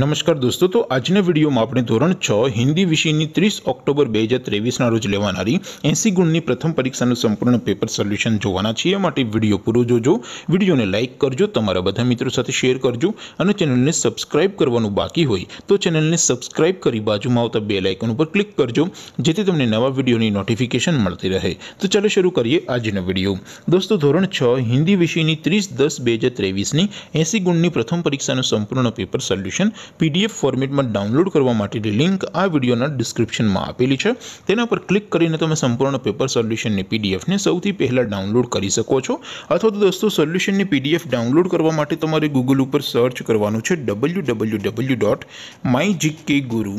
नमस्कार दोस्तों तो आज ने वीडियो में आपण ધોરણ 6 हिंदी विषयनी 30 अक्टूबर 2023 ના રોજ લેવાણારી 80 ગુણની પ્રથમ પરીક્ષાનું સંપૂર્ણ પેપર સોલ્યુશન જોવાના છીએ માટે વિડિયો પૂરો જોજો વિડિયોને લાઈક કરજો તમારા બધા મિત્રો સાથે શેર કરજો અને ચેનલને સબ્સ્ક્રાઇબ કરવાનું બાકી હોય તો ચેનલને સબ્સ્ક્રાઇબ કરી બાજુમાં આવતા બેલ આઇકન ઉપર ક્લિક કરજો જેથી તમને નવા વિડિયોની નોટિફિકેશન મળતી રહે તો ચાલો શરૂ કરીએ આજનો વિડિયો दोस्तों ધોરણ 6 हिंदी विषयनी 30 10 2023 ની 80 ગુણની પ્રથમ પરીક્ષાનું સંપૂર્ણ પેપર સોલ્યુશન पीडीएफ फॉर्मेट માં ડાઉનલોડ કરવા માટેની લિંક આ વિડિયોના ડિસ્ક્રિપ્શનમાં આપેલી છે તેના પર ક્લિક કરીને તમે સંપૂર્ણ પેપર સોલ્યુશન ની પીડીએફ ને સૌથી પહેલા ડાઉનલોડ કરી શકો છો અથવા તો દોસ્તો સોલ્યુશન ની પીડીએફ ડાઉનલોડ કરવા માટે તમારે Google ઉપર સર્ચ કરવાનું છે www.mygkguru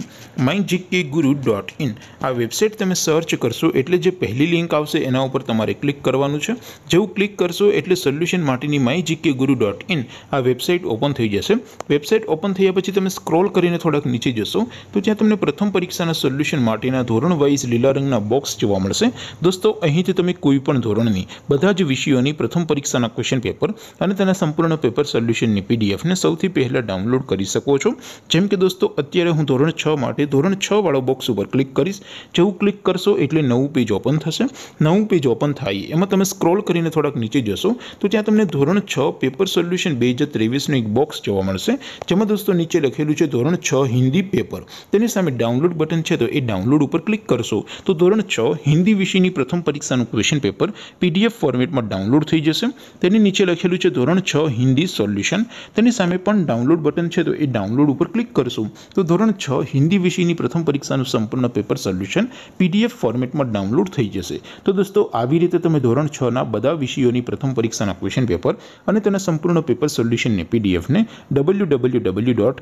mygkguru.in આ વેબસાઈટ તમે સર્ચ કરશો એટલે જે પહેલી લિંક આવશે તેના ઉપર તમારે ક્લિક કરવાનું છે જેવું ક્લિક કરશો એટલે સોલ્યુશન માટેની mygkguru.in આ વેબસાઈટ ઓપન થઈ જશે વેબસાઈટ ઓપન થઈયા પછી તમે સ્ક્રોલ કરીને થોડક નીચે જશો તો જ્યાં તમને પ્રથમ પરીક્ષાના સોલ્યુશન માટેના ધોરણ 2 થી લઈને 9 ના બોક્સ જોવા મળશે દોસ્તો અહીંથી તમે કોઈ પણ ધોરણની બધા જ વિષયોની પ્રથમ પરીક્ષાના ક્વેશ્ચન પેપર અને તેના સંપૂર્ણના પેપર સોલ્યુશનની પીડીએફ ને સૌથી પહેલા ડાઉનલોડ કરી શકો છો જેમ કે દોસ્તો અત્યારે હું ધોરણ 6 માટે ધોરણ 6 વાળો બોક્સ ઉપર ક્લિક કરશો જેવું ક્લિક કરશો એટલે નવું પેજ ઓપન થશે નવું પેજ ઓપન થાય એમાં તમે સ્ક્રોલ કરીને થોડક નીચે જશો તો જ્યાં તમને ધોરણ 6 પેપર સોલ્યુશન 2023 નો એક બોક્સ જોવા મળશે જેમ કે દોસ્તો નીચે લખેલું છે ધોરણ છ હિન્દી પેપર તેની સામે ડાઉનલોડ બટન છે તો એ ડાઉનલોડ ઉપર ક્લિક કરશો તો ધોરણ છ હિન્દી વિષયની પ્રથમ પરીક્ષાનું ક્વેશ્ચન પેપર પીડીએફ ફોર્મેટમાં ડાઉનલોડ થઈ જશે તેની નીચે લખેલું છે ધોરણ છ હિન્દી સોલ્યુશન તેની સામે પણ ડાઉનલોડ બટન છે તો એ ડાઉનલોડ ઉપર ક્લિક કરશો તો ધોરણ છ હિન્દી વિષયની પ્રથમ પરીક્ષાનું સંપૂર્ણ પેપર સોલ્યુશન પીડીએફ ફોર્મેટમાં ડાઉનલોડ થઈ જશે તો દોસ્તો આવી રીતે તમે ધોરણ છના બધા વિષયોની પ્રથમ પરીક્ષાના ક્વેશ્ચન પેપર અને તેના સંપૂર્ણ પેપર સોલ્યુશનને પીડીએફને ડબલ્યુ ડબલ્યુ ડબલ્યુ ડોટ